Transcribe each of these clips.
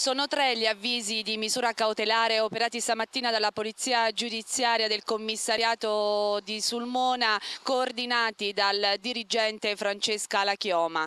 Sono tre gli avvisi di misura cautelare operati stamattina dalla Polizia Giudiziaria del Commissariato di Sulmona, coordinati dal dirigente Francesca Lachioma.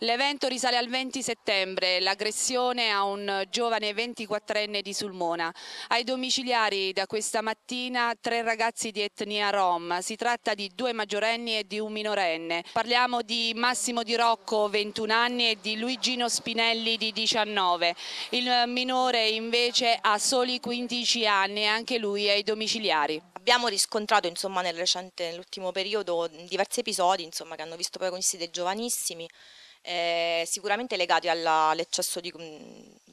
L'evento risale al 20 settembre, l'aggressione a un giovane 24enne di Sulmona. Ai domiciliari da questa mattina tre ragazzi di etnia rom. Si tratta di due maggiorenni e di un minorenne. Parliamo di Massimo Di Rocco, 21 anni, e di Luigino Spinelli, di 19 il minore invece ha soli 15 anni e anche lui ai domiciliari. Abbiamo riscontrato insomma, nel recente, nell'ultimo periodo diversi episodi insomma, che hanno visto protagonisti dei giovanissimi eh, sicuramente legati all'eccesso di,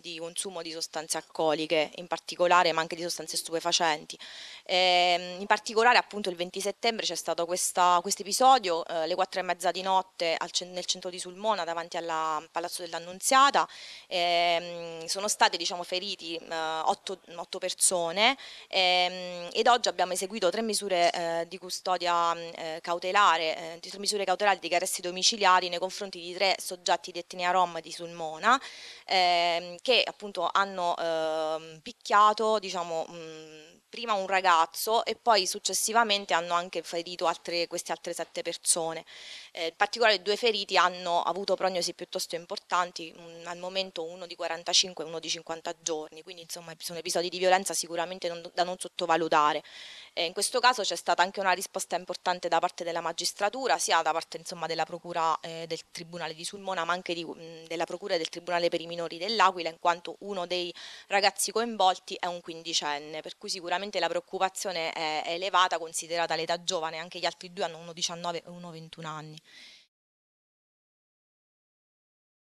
di consumo di sostanze alcoliche, in particolare, ma anche di sostanze stupefacenti. E, ehm, in particolare, appunto, il 20 settembre c'è stato questo episodio, eh, alle quattro e mezza di notte al, nel centro di Sulmona, davanti al Palazzo dell'Annunziata. Eh, sono state diciamo, feriti eh, otto, otto persone ehm, ed oggi abbiamo eseguito tre misure eh, di custodia eh, cautelare, eh, tre misure cautelari di arresti domiciliari nei confronti di tre soggetti di etnia rom di Sulmona, ehm, che che appunto hanno eh, picchiato diciamo, mh, mhmm, prima un ragazzo e poi successivamente hanno anche ferito altre, queste altre sette persone. Eh, in particolare due feriti hanno avuto prognosi piuttosto importanti, mh, al momento uno di 45 e uno di 50 giorni, quindi insomma sono episodi di violenza sicuramente non, da non sottovalutare. Eh, in questo caso c'è stata anche una risposta importante da parte della magistratura, sia da parte insomma, della Procura eh, del Tribunale di Sulmona, ma anche di, mh, mm, della Procura del Tribunale per i minori dell'Aquila, in quanto uno dei ragazzi coinvolti è un quindicenne, per cui sicuramente la preoccupazione è elevata considerata l'età giovane, anche gli altri due hanno uno 19 e uno 21 anni.